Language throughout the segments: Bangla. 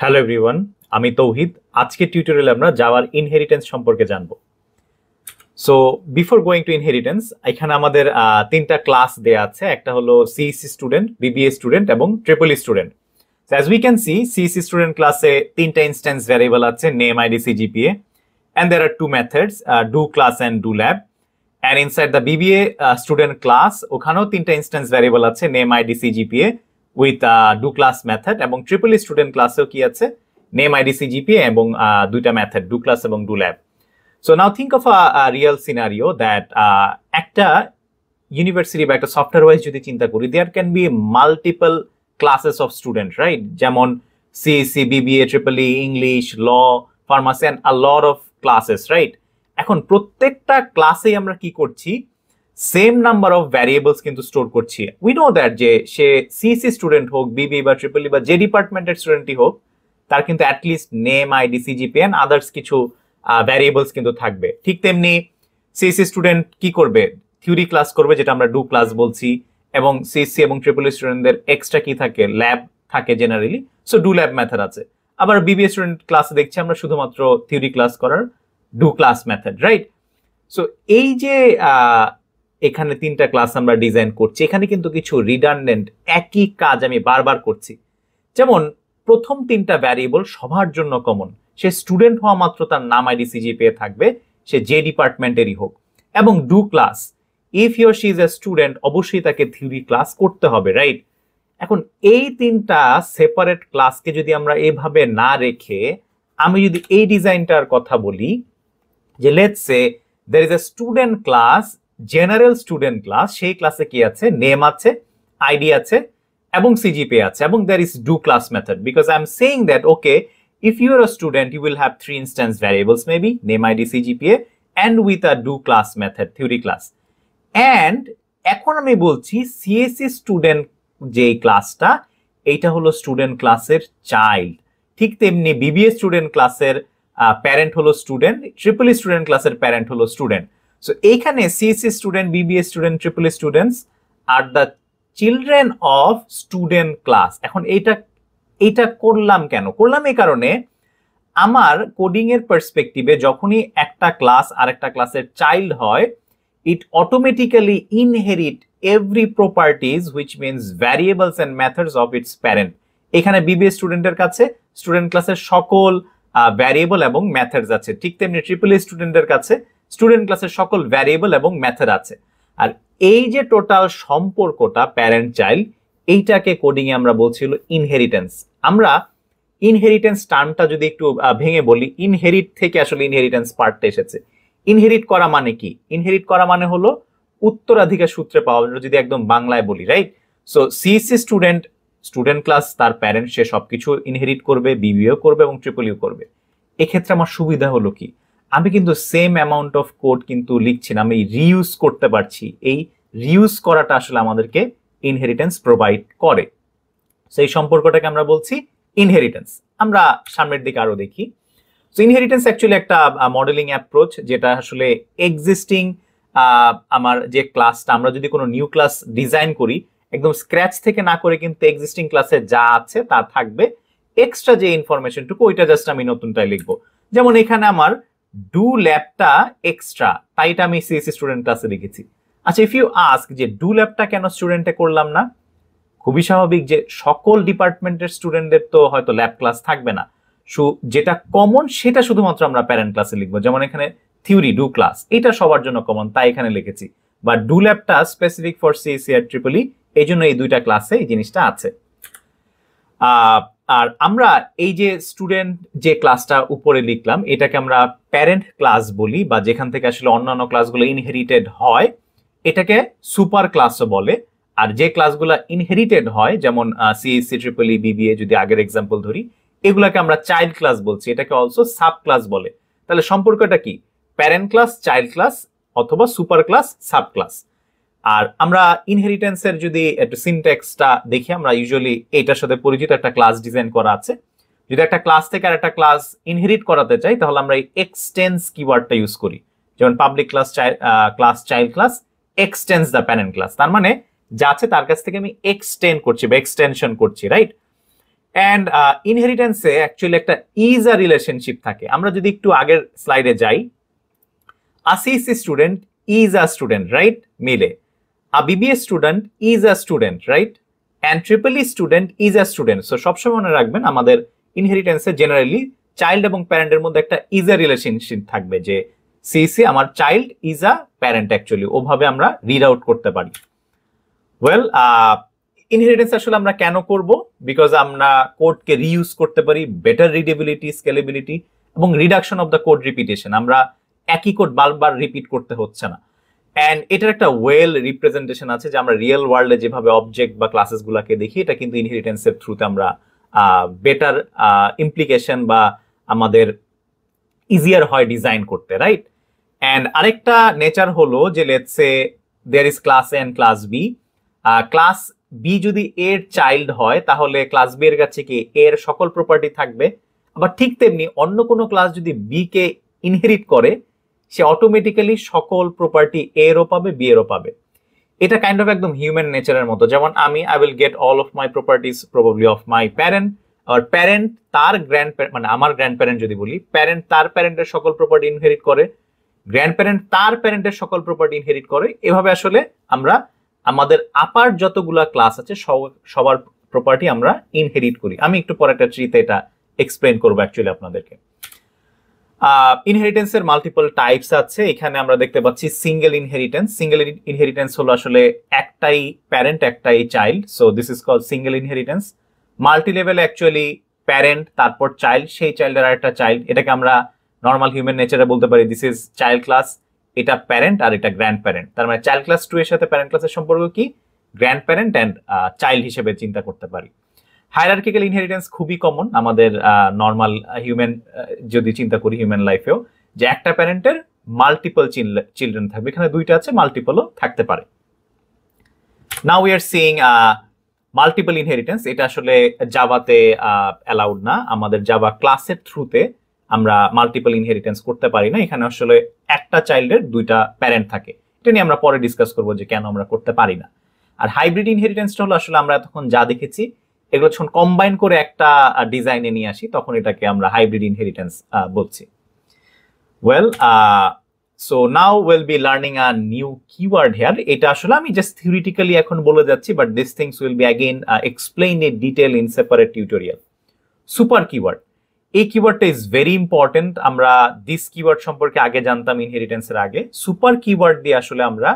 হ্যালো এভরিওয়ান আমি তৌহিদ আজকে টিউটোরিয়ালে আমরা যাওয়ার ইনহেরিটেন্স সম্পর্কে জানব so before going to inheritance এখানে আমাদের তিনটা ক্লাস দেয়া আছে একটা হলো সিইসি স্টুডেন্ট বিবিএ স্টুডেন্ট এবং triple student as we can see CEC student ক্লাসে তিনটা ইনস্ট্যান্স ভ্যারিয়েবল আছে name ID GPA and there are two methods do class and do lab and inside the BBA student class ওখানেও তিনটা ইনস্ট্যান্স ভ্যারিয়েবল আছে name ID GPA with do class method এবং ট্রিপল স্টুডেন্ট ক্লাসেও কি আছে নেম আইডিসি জিপিএ এবং uh, দুইটা মেথড ডু ক্লাস এবং do lab so now think of a real scenario that একটা ইউনিভার্সিটি বা একটা সফটওয়্যার ওয়াইজ যদি চিন্তা করি there can be multiple classes of student right যেমন CSC BBA triple E English law pharmacy and a lot of classes right এখন প্রত্যেকটা ক্লাসেই আমরা কি করছি সেম নাম্বার অফ ভ্যারিয়েবলস কিন্তু স্টোর করছি উই নো দ্যাট যে সে সিসি স্টুডেন্ট হোক বিবি বা ট্রিপল e বা যে ডিপার্টমেন্টের স্টুডেন্টই হোক তার কিন্তু অ্যাটলিস্ট নেম আইডি সিজিপিএন আদার্স কিছু ভ্যারিয়েবলস কিন্তু থাকবে ঠিক তেমনি সিসি স্টুডেন্ট কি করবে থিওরি ক্লাস করবে যেটা আমরা ডু ক্লাস বলছি এবং সিসি এবং ট্রিপল স্টুডেন্টদের এক্সট্রা কি থাকে ল্যাব থাকে generally so do lab method আছে আবার বিবি স্টুডেন্ট ক্লাসে দেখছি আমরা শুধুমাত্র থিওরি ক্লাস করার do class method right so এই যে এখানে তিনটা ক্লাস আমরা ডিজাইন করছি এখানে কিন্তু কিছু রিডান্ডেন্ট একই কাজ আমি বারবার করছি যেমন প্রথম তিনটা ভ্যারিয়েবল সবার জন্য কমন সে স্টুডেন্ট হওয়া মাত্র তার নাম আইডি সিজি পেয়ে থাকবে সে যে ডিপার্টমেন্টেরই হোক এবং do class if you're she is a student অবশ্যই তাকে থিওরি ক্লাস করতে হবে রাইট এখন এই তিনটা সেপারেট ক্লাসকে যদি আমরা এভাবে না রেখে আমি যদি এই ডিজাইনটার কথা বলি যে let's there is a student class general student class সেই ক্লাসে কি আছে নেম আছে আইডি আছে এবং সিজিপি আছে এবং there is do class method because I am saying that okay if you're a student you will have three instance variables maybe name ID CGPA and with a do class method theory class and এখন আমি বলছি সিএসসি স্টুডেন্ট যে ক্লাসটা এইটা হলো স্টুডেন্ট ক্লাসের চাইল্ড ঠিক তেমনি বিবিএ স্টুডেন্ট ক্লাসের প্যারেন্ট হলো স্টুডেন্ট ট্রিপল স্টুডেন্ট ক্লাসের প্যারেন্ট হলো স্টুডেন্ট So, এখানে CSC student BBA student triple students are the children of student class এখন এইটা এইটা করলাম কেন করলাম এই কারণে আমার কোডিং এর পার্সপেক্টিভে যখনই একটা ক্লাস আর একটা ক্লাসের চাইল্ড হয় it automatically inherit every properties which means variables and methods of its parent এখানে বিবিএ স্টুডেন্টের কাছে স্টুডেন্ট ক্লাসের সকল ভ্যারিয়েবল এবং মেথডস আছে ঠিক তেমনি ট্রিপল স্টুডেন্টের কাছে স্টুডেন্ট ক্লাসের সকল ভ্যারিয়েবল এবং মেথড আছে আর এই যে টোটাল সম্পর্কটা প্যারেন্ট চাইল্ড এইটাকে কোডিংয়ে আমরা বলছিল ইনহেরিটেন্স আমরা ইনহেরিটেন্স টার্মটা যদি একটু ভেঙে বলি ইনহেরিট থেকে আসলে ইনহেরিটেন্স পার্টটা এসেছে ইনহেরিট করা মানে কি ইনহেরিট করা মানে হলো উত্তরাধিকার সূত্রে পাওয়া যদি একদম বাংলায় বলি right so CSC student student class তার প্যারেন্টস সে সবকিছু ইনহেরিট করবে বিবিও করবে এবং ট্রিপলিও করবে এক্ষেত্রে আমার সুবিধা হলো কি আমি কিন্তু সেম অ্যামাউন্ট অফ কোড কিন্তু লিখছি না আমি রিউজ করতে পারছি এই রিউজ করাটা আসলে আমাদেরকে ইনহেরিটেন্স প্রোভাইড করে সেই সম্পর্কটাকে আমরা বলছি ইনহেরিটেন্স আমরা সামনের দিকে আরো দেখি সো ইনহেরিটেন্স অ্যাকচুয়ালি একটা মডেলিং অ্যাপ্রোচ যেটা আসলে এক্সিস্টিং আমার যে ক্লাসটা আমরা যদি কোনো নিউ ক্লাস ডিজাইন করি একদম স্ক্র্যাচ থেকে না করে কিন্তু এক্সিস্টিং ক্লাসে যা আছে তা থাকবে এক্সট্রা যে ইনফরমেশনটুকু ওইটা জাস্ট আমি নতুনটাই লিখবো যেমন এখানে আমার ডু ল্যাবটা এক্সট্রা তাই এটা আমি সিএসসি স্টুডেন্ট ক্লাসে লিখেছি আচ্ছা ইফ ইউ আস্ক যে ডু ল্যাবটা কেন স্টুডেন্টে করলাম না খুবই স্বাভাবিক যে সকল ডিপার্টমেন্টের স্টুডেন্টদের তো হয়তো ল্যাব ক্লাস থাকবে না সু যেটা কমন সেটা শুধুমাত্র আমরা প্যারেন্ট ক্লাসে লিখবো যেমন এখানে থিওরি ডু ক্লাস এটা সবার জন্য কমন তাই এখানে লিখেছি বা ডু ল্যাবটা স্পেসিফিক ফর সিএসি আর ট্রিপলি এই জন্য এই দুইটা ক্লাসে এই জিনিসটা আছে আহ আর আমরা এই যে স্টুডেন্ট যে ক্লাসটা উপরে লিখলাম এটাকে আমরা প্যারেন্ট ক্লাস বলি বা যেখান থেকে আসলে অন্যান্য ক্লাসগুলো ইনহেরিটেড হয় এটাকে সুপার ক্লাসও বলে আর যে ক্লাসগুলো ইনহেরিটেড হয় যেমন সিএসসি ট্রিপল ই বিবিএ যদি আগের এক্সাম্পল ধরি এগুলাকে আমরা চাইল্ড ক্লাস বলছি এটাকে অলসো সাব ক্লাস বলে তাহলে সম্পর্কটা কি প্যারেন্ট ক্লাস চাইল্ড ক্লাস অথবা সুপার ক্লাস সাব ক্লাস আর আমরা ইনহেরিটেন্সের যদি একটু সিনটেক্সটা দেখি আমরা ইউজুয়ালি এটার সাথে পরিচিত একটা ক্লাস ডিজাইন করা আছে যদি একটা ক্লাস থেকে আর একটা ক্লাস ইনহেরিট করাতে চাই তাহলে আমরা এই এক্সটেন্স কিওয়ার্ডটা ইউজ করি যেমন public class class child class extends the parent class তার মানে যা আছে তার কাছ থেকে আমি এক্সটেন্ড করছি বা এক্সটেনশন করছি রাইট অ্যান্ড ইনহেরিটেন্সে অ্যাকচুয়ালি একটা ইজ আ রিলেশনশিপ থাকে আমরা যদি একটু আগের স্লাইডে যাই আসিস student is a student right মিলে a BBA student is a student, right? And triple E student is a student. So সবসময় মনে রাখবেন আমাদের ইনহেরিটেন্সে জেনারেলি চাইল্ড এবং প্যারেন্টের মধ্যে একটা ইজ এ রিলেশনশিপ থাকবে যে সিসি আমার child is a parent actually ওভাবে আমরা রিড আউট করতে পারি ওয়েল ইনহেরিটেন্স আসলে আমরা কেন করব বিকজ আমরা কোডকে রিইউজ করতে পারি বেটার রিডেবিলিটি স্কেলেবিলিটি এবং reduction of the code repetition আমরা একই কোড বারবার রিপিট করতে হচ্ছে না অ্যান্ড এটার একটা ওয়েল রিপ্রেজেন্টেশন আছে যে আমরা রিয়েল ওয়ার্ল্ডে যেভাবে অবজেক্ট বা ক্লাসেসগুলোকে দেখি এটা কিন্তু ইনহেরিটেন্সের থ্রুতে আমরা বেটার ইমপ্লিকেশন বা আমাদের ইজিয়ার হয় ডিজাইন করতে রাইট অ্যান্ড আরেকটা নেচার হলো যে let's say there is class A and class B class B যদি এর চাইল্ড হয় তাহলে ক্লাস বি এর কাছে কি এর সকল প্রপার্টি থাকবে আবার ঠিক তেমনি অন্য কোনো ক্লাস যদি বি কে ইনহেরিট করে সে অটোমেটিক্যালি সকল প্রপার্টি এরও পাবে বি এরও পাবে এটা কাইন্ড অফ একদম হিউম্যান নেচারের মতো যেমন আমি I will get all of my properties probably of my parent আর প্যারেন্ট তার গ্র্যান্ড মানে আমার গ্র্যান্ড প্যারেন্ট যদি বলি প্যারেন্ট তার প্যারেন্টের সকল প্রপার্টি ইনহেরিট করে গ্র্যান্ড প্যারেন্ট তার প্যারেন্টের সকল প্রপার্টি ইনহেরিট করে এভাবে আসলে আমরা আমাদের আপার যতগুলা ক্লাস আছে সবার প্রপার্টি আমরা ইনহেরিট করি আমি একটু পরে একটা ট্রিতে এটা এক্সপ্লেন করবো অ্যাকচুয়ালি আপনাদেরকে ইনহেরিটেন্সের মাল্টিপল টাইপস আছে এখানে আমরা দেখতে পাচ্ছি সিঙ্গেল ইনহেরিটেন্স সিঙ্গেল ইনহেরিটেন্স হলো আসলে একটাই প্যারেন্ট একটাই child so this is call single inheritance multi level actually parent তারপর চাইল্ড সেই চাইল্ডের একটা চাইল্ড এটাকে আমরা নর্মাল হিউম্যান নেচারে বলতে পারি দিস ইজ চাইল্ড ক্লাস এটা প্যারেন্ট আর এটা গ্র্যান্ড প্যারেন্ট তার মানে চাইল্ড ক্লাস টু এর সাথে প্যারেন্ট ক্লাসের সম্পর্ক কি গ্র্যান্ড প্যারেন্ট অ্যান্ড চাইল্ড হিসেবে চিন্তা করতে পারি হায়ারার্কিক্যাল ইনহেরিটেন্স খুবই কমন আমাদের নর্মাল হিউম্যান যদি চিন্তা করি হিউম্যান লাইফেও যে একটা প্যারেন্টের মাল্টিপল চিলড্রেন থাকবে এখানে দুইটা আছে মাল্টিপলও থাকতে পারে now we are seeing multiple inheritance এটা আসলে জাভাতে অ্যালাউড না আমাদের জাভা ক্লাসের থ্রুতে আমরা মাল্টিপল ইনহেরিটেন্স করতে পারি না এখানে আসলে একটা চাইল্ডের দুইটা প্যারেন্ট থাকে এটা নিয়ে আমরা পরে ডিসকাস করবো যে কেন আমরা করতে পারি না আর হাইব্রিড ইনহেরিটেন্সটা হলো আসলে আমরা তখন যা দেখেছি এগুলো যখন কম্বাইন করে একটা ডিজাইনে নিয়ে আসি তখন এটাকে আমরা হাইব্রিড ইনহেরিটেন্স বলছি well so now will be learning a new keyword here এটা আসলে আমি জাস্ট থিওরিটিক্যালি এখন বলে যাচ্ছি but this things will be again explain a detail in separate tutorial super keyword এই কিওয়ার্ডটা ইজ ভেরি ইম্পর্টেন্ট আমরা দিস কিওয়ার্ড সম্পর্কে আগে জানতাম ইনহেরিটেন্সের আগে সুপার কিওয়ার্ড দিয়ে আসলে আমরা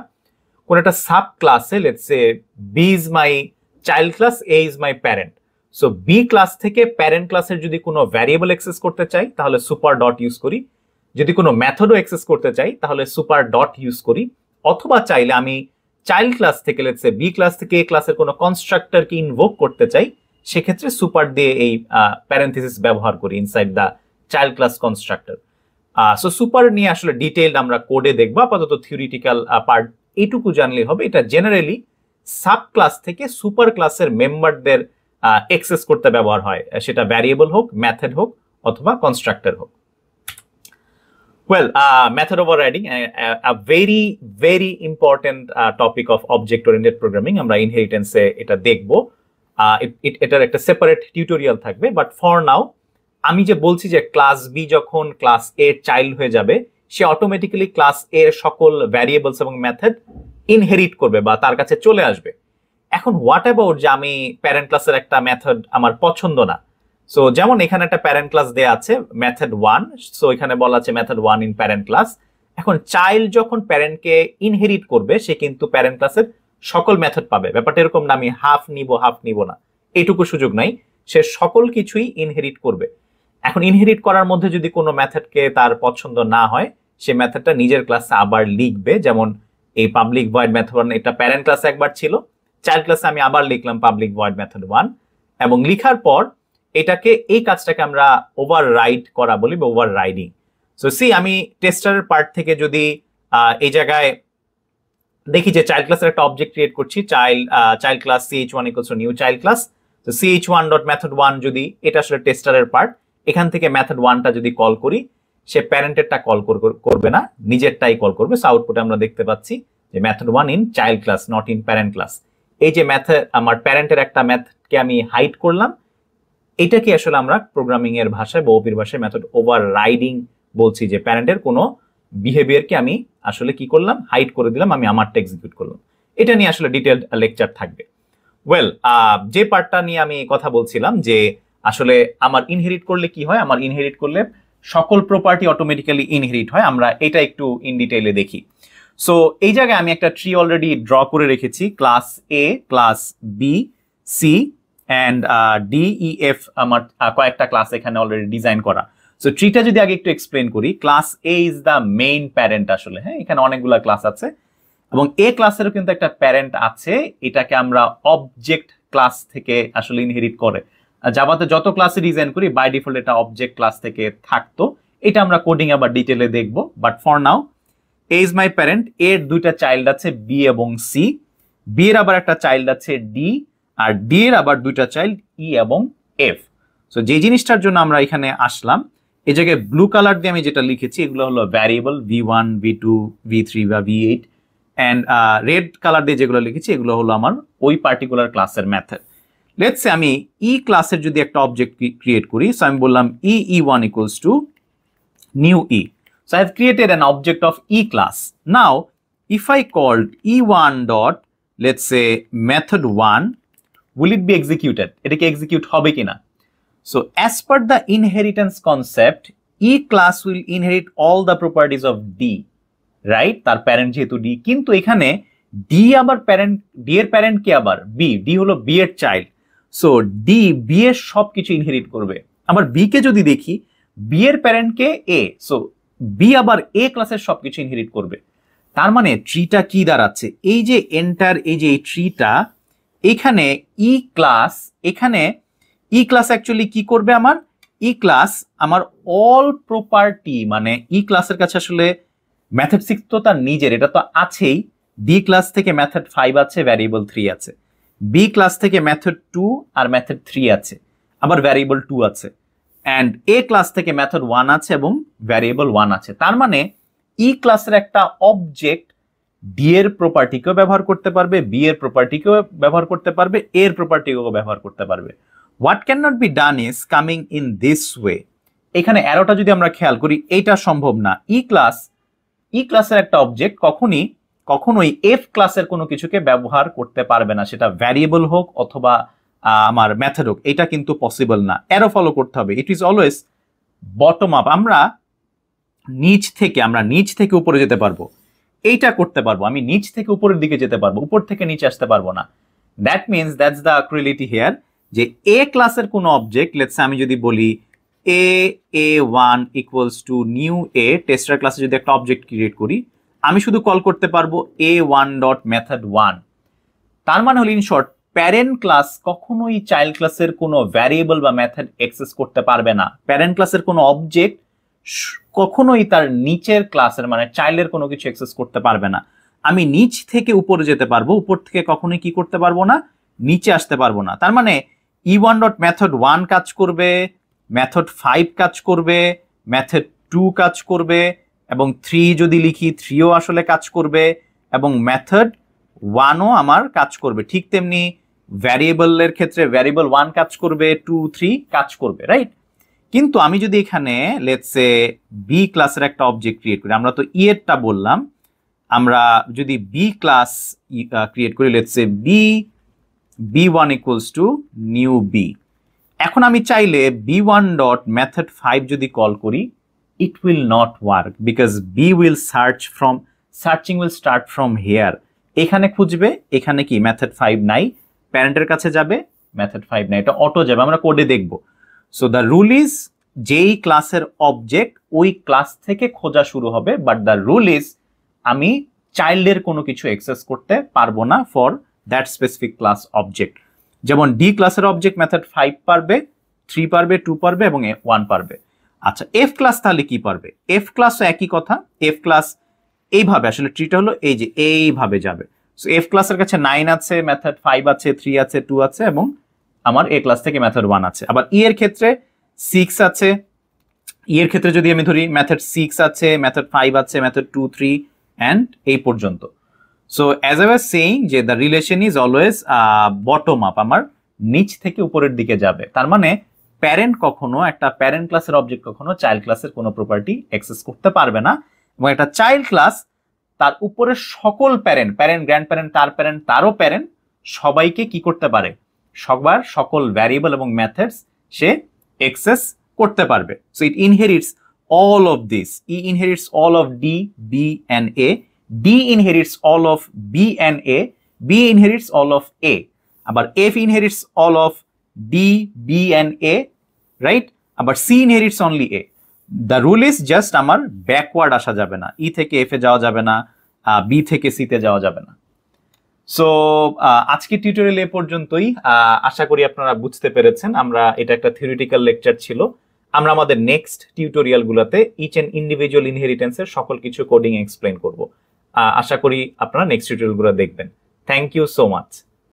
কোন একটা সাব ক্লাসে let's say B is my child class A is my parent so B class থেকে প্যারেন্ট ক্লাসের যদি কোনো ভ্যারিয়েবল অ্যাক্সেস করতে চাই তাহলে সুপার ডট ইউজ করি যদি কোনো মেথডও অ্যাক্সেস করতে চাই তাহলে সুপার ডট ইউজ করি অথবা চাইলে আমি চাইল্ড ক্লাস থেকে লেটসে বি ক্লাস থেকে এ ক্লাসের কোনো কনস্ট্রাক্টরকে ইনভোক করতে চাই সেক্ষেত্রে সুপার দিয়ে এই প্যারেন্থেসিস ব্যবহার করি inside the child class constructor so super নিয়ে আসলে ডিটেইলড আমরা কোডে দেখবো আপাতত থিওরিটিক্যাল পার্ট এইটুকু জানলেই হবে এটা জেনারেলি সাব ক্লাস থেকে সুপার ক্লাসের মেম্বারদের এক্সেস করতে ব্যবহার হয় সেটা ভ্যারিয়েবল হোক ম্যাথেড হোক অথবা কনস্ট্রাক্টর হোক well uh, overriding very very important topic of object oriented programming আমরা ইনহেরিটেন্সে এটা দেখব। এটার একটা সেপারেট টিউটোরিয়াল থাকবে বাট ফর নাও আমি যে বলছি যে ক্লাস বি যখন ক্লাস এ চাইল্ড হয়ে যাবে সে অটোমেটিক্যালি ক্লাস এর সকল ভ্যারিয়েবলস এবং মেথড ইনহেরিট করবে বা তার কাছে চলে আসবে এখন হোয়াট অ্যাবাউট যে আমি প্যারেন্ট ক্লাসের একটা মেথড আমার পছন্দ না সো যেমন এখানে একটা প্যারেন্ট ক্লাস দেওয়া আছে মেথড ওয়ান সো এখানে বলা আছে method one in parent class এখন চাইল্ড যখন প্যারেন্টকে ইনহেরিট করবে সে কিন্তু প্যারেন্ট ক্লাসের সকল মেথড পাবে ব্যাপারটা এরকম না আমি হাফ নিব হাফ নিব না এটুকু সুযোগ নাই সে সকল কিছুই ইনহেরিট করবে এখন ইনহেরিট করার মধ্যে যদি কোনো মেথডকে তার পছন্দ না হয় সে মেথডটা নিজের ক্লাসে আবার লিখবে যেমন এই পাবলিক ভয়েড মেথড ওয়ান এটা প্যারেন্ট ক্লাসে একবার ছিল চাইল্ড ক্লাসে আমি আবার লিখলাম পাবলিক ভয়েড মেথড ওয়ান এবং লিখার পর এটাকে এই কাজটাকে আমরা ওভার রাইড করা বলি বা ওভার রাইডিং সো সি আমি টেস্টারের পার্ট থেকে যদি এই জায়গায় দেখি যে চাইল্ড ক্লাসের একটা অবজেক্ট ক্রিয়েট করছি child child class C H one equals new child class তো C H one dot method one যদি এটা আসলে টেস্টারের পার্ট এখান থেকে মেথড ওয়ানটা যদি কল করি সে প্যারেন্টেরটা কল করবে না নিজেরটাই কল করবে সো আউটপুটে আমরা দেখতে পাচ্ছি যে method one in child class not in parent class এই যে ম্যাথ আমার প্যারেন্টের একটা ম্যাথকে আমি হাইড করলাম এটাকে আসলে আমরা প্রোগ্রামিং এর ভাষায় বহুপির ভাষায় ম্যাথড ওভার রাইডিং বলছি যে প্যারেন্টের কোনো বিহেভিয়ারকে আমি আসলে কি করলাম হাইড করে দিলাম আমি আমারটা এক্সিকিউট করলাম এটা নিয়ে আসলে ডিটেলড লেকচার থাকবে ওয়েল যে পার্টটা নিয়ে আমি কথা বলছিলাম যে আসলে আমার ইনহেরিট করলে কি হয় আমার ইনহেরিট করলে সকল প্রপার্টি অটোমেটিক্যালি ইনহেরিট হয় আমরা এটা একটু ইন ডিটেইলে দেখি সো এই জায়গায় আমি একটা ট্রি অলরেডি ড্র করে রেখেছি class A class B C and F আমার কয়েকটা ক্লাস এখানে অলরেডি ডিজাইন করা সো ট্রিটা যদি আগে একটু এক্সপ্লেন করি class A is the main parent আসলে হ্যাঁ এখানে অনেকগুলো ক্লাস আছে এবং এ ক্লাসেরও কিন্তু একটা প্যারেন্ট আছে এটাকে আমরা অবজেক্ট ক্লাস থেকে আসলে ইনহেরিট করে জাবাতে যত ক্লাসে ডিজাইন করি বাই ডিফল্ট এটা অবজেক্ট ক্লাস থেকে থাকতো এটা আমরা কোডিং আবার ডিটেলে দেখব but for now A is my parent এর দুইটা চাইল্ড আছে বি এবং সি বি এর আবার একটা চাইল্ড আছে ডি আর ডি এর আবার দুইটা চাইল্ড ই e এবং এফ সো যে জিনিসটার জন্য আমরা এখানে আসলাম এই জায়গায় ব্লু কালার দিয়ে আমি যেটা লিখেছি এগুলো হলো variable V one V two V three বা V eight and red colour দিয়ে যেগুলো লিখেছি এগুলো হলো আমার ওই পার্টিকুলার ক্লাসের মেথড লেটসে আমি ই ক্লাসের যদি একটা অবজেক্ট ক্রিয়েট করি সো আমি বললাম E E one equals to new E So I've created an object of E class. Now, if I called E1 dot, let's say method 1, will it be executed? It can execute hobe kina. So as per the inheritance concept, E class will inherit all the properties of D, right? Tar parent jehetu D. Kintu ekhane D abar parent, D er parent ke abar B. D holo B er child. So D B এর সবকিছু ইনহেরিট করবে আবার বি কে যদি দেখি বি এর প্যারেন্টকে এ সো বি আবার এ ক্লাসের সবকিছু ইনহেরিট করবে তার মানে ট্রিটা কি দাঁড়াচ্ছে এই যে এন্টার এই যে এই ট্রিটা এখানে ই e ক্লাস এখানে ই ক্লাস অ্যাকচুয়ালি কি করবে আমার ই e ক্লাস আমার অল প্রপার্টি মানে ই e ক্লাসের কাছে আসলে ম্যাথেড সিক্স তো তার নিজের এটা তো আছেই ডি ক্লাস থেকে ম্যাথেড ফাইভ আছে ভ্যারিয়েবল থ্রি আছে বি ক্লাস থেকে ম্যাথড টু আর ম্যাথড থ্রি আছে আবার ভ্যারিয়েবল টু আছে অ্যান্ড এ ক্লাস থেকে ম্যাথড ওয়ান আছে এবং ভ্যারিয়েবল ওয়ান আছে তার মানে ই e ক্লাসের একটা অবজেক্ট ডি এর প্রপার্টিকেও ব্যবহার করতে পারবে বি এর প্রপার্টিকেও ব্যবহার করতে পারবে এ এর প্রপার্টিকেও ব্যবহার করতে পারবে what can not be done is coming in this way এখানে অ্যারোটা যদি আমরা খেয়াল করি এইটা সম্ভব না ই ক্লাস ই ক্লাসের একটা অবজেক্ট কখনই কখনোই এফ ক্লাসের কোনো কিছুকে ব্যবহার করতে পারবে না সেটা ভ্যারিয়েবল হোক অথবা আমার ম্যাথেড হোক এটা কিন্তু পসিবল না এরও ফলো করতে হবে it is always bottom up আমরা নিচ থেকে আমরা নিচ থেকে উপরে যেতে পারবো এইটা করতে পারবো আমি নিচ থেকে উপরের দিকে যেতে পারবো উপর থেকে নিচে আসতে পারবো না that means that's the cruelty here যে এ ক্লাসের কোনো অবজেক্ট লেটস আমি যদি বলি A A one equals to new A tester ক্লাসে যদি একটা অবজেক্ট ক্রিয়েট করি আমি শুধু কল করতে পারবো A one dot method one তার মানে হলো ইন শর্ট প্যারেন্ট ক্লাস কখনোই চাইল্ড ক্লাসের কোনো ভ্যারিয়েবল বা মেথড অ্যাক্সেস করতে পারবে না প্যারেন্ট ক্লাসের কোনো অবজেক্ট কখনোই তার নিচের ক্লাসের মানে চাইল্ডের কোনো কিছু অ্যাক্সেস করতে পারবে না আমি নিচ থেকে উপরে যেতে পারবো উপর থেকে কখনোই কি করতে পারবো না নিচে আসতে পারবো না তার মানে E one dot method one কাজ করবে মেথড ফাইভ কাজ করবে মেথড টু কাজ করবে এবং থ্রি যদি লিখি থ্রিও আসলে কাজ করবে এবং মেথড ওয়ানও আমার কাজ করবে ঠিক তেমনি ভ্যারিয়েবলের ক্ষেত্রে ভ্যারিয়েবল ওয়ান কাজ করবে টু থ্রি কাজ করবে রাইট কিন্তু আমি যদি এখানে লেটসে বি ক্লাসের একটা অবজেক্ট ক্রিয়েট করি আমরা তো ইয়েরটা e বললাম আমরা যদি বি ক্লাস ক্রিয়েট করি let's say B B one equals to new B এখন আমি চাইলে B one dot method five যদি কল করি it will not work because B will search from searching will start from here এখানে খুঁজবে এখানে কি মেথড ফাইভ নাই প্যারেন্টের কাছে যাবে মেথড ফাইভ নাই এটা অটো যাবে আমরা কোডে দেখব সো দ্য রুল ইজ যেই ক্লাসের অবজেক্ট ওই ক্লাস থেকে খোঁজা শুরু হবে বাট দ্য রুল ইজ আমি চাইল্ডের কোনো কিছু এক্সেস করতে পারবো না for that specific class object যেমন ডি ক্লাসের অবজেক্ট মেথড ফাইভ পারবে থ্রি পারবে টু পারবে এবং ওয়ান পারবে আচ্ছা এফ ক্লাস তাহলে কি পারবে এফ ক্লাসও একই কথা এফ ক্লাস এইভাবে আসলে ট্রিটা হলো এই যে এইভাবে যাবে সো এফ ক্লাসের কাছে নাইন আছে মেথড ফাইভ আছে থ্রি আছে টু আছে এবং আমার এ ক্লাস থেকে মেথড ওয়ান আছে আবার ই e এর ক্ষেত্রে সিক্স আছে ই e এর ক্ষেত্রে যদি আমি ধরি মেথড সিক্স আছে মেথড ফাইভ আছে মেথড টু থ্রি অ্যান্ড এই পর্যন্ত so as I was saying যে the relation is always bottom up আমার নিচ থেকে উপরের দিকে যাবে তার মানে প্যারেন্ট কখনো একটা প্যারেন্ট ক্লাসের অবজেক্ট কখনো চাইল্ড ক্লাসের কোনো প্রপার্টি অ্যাক্সেস করতে পারবে না এবং একটা চাইল্ড ক্লাস তার উপরে সকল প্যারেন্ট প্যারেন্ট গ্র্যান্ড প্যারেন্ট তার প্যারেন্ট তারও প্যারেন্ট সবাইকে কি করতে পারে সবার সকল ভ্যারিয়েবল এবং ম্যাথডস সে অ্যাক্সেস করতে পারবে so it inherits all of this E inherits all of D B and A D inherits all of B and A B inherits all of A আবার F inherits all of D, B and A, right? আবার C inherits only A. The rule is just আমার ব্যাকওয়ার্ড আসা যাবে না ই e থেকে এ যাওয়া যাবে না বি থেকে তে যাওয়া যাবে না সো আজকে টিউটোরিয়াল এ পর্যন্তই আশা করি আপনারা বুঝতে পেরেছেন আমরা এটা একটা থিওরিটিক্যাল লেকচার ছিল আমরা আমাদের নেক্সট টিউটোরিয়ালগুলোতে ইচ অ্যান্ড ইন্ডিভিজুয়াল ইনহেরিটেন্সের সকল কিছু কোডিং এক্সপ্লেন করব আশা করি আপনারা নেক্সট টিউটোরিয়ালগুলো দেখবেন থ্যাংক ইউ সো মাচ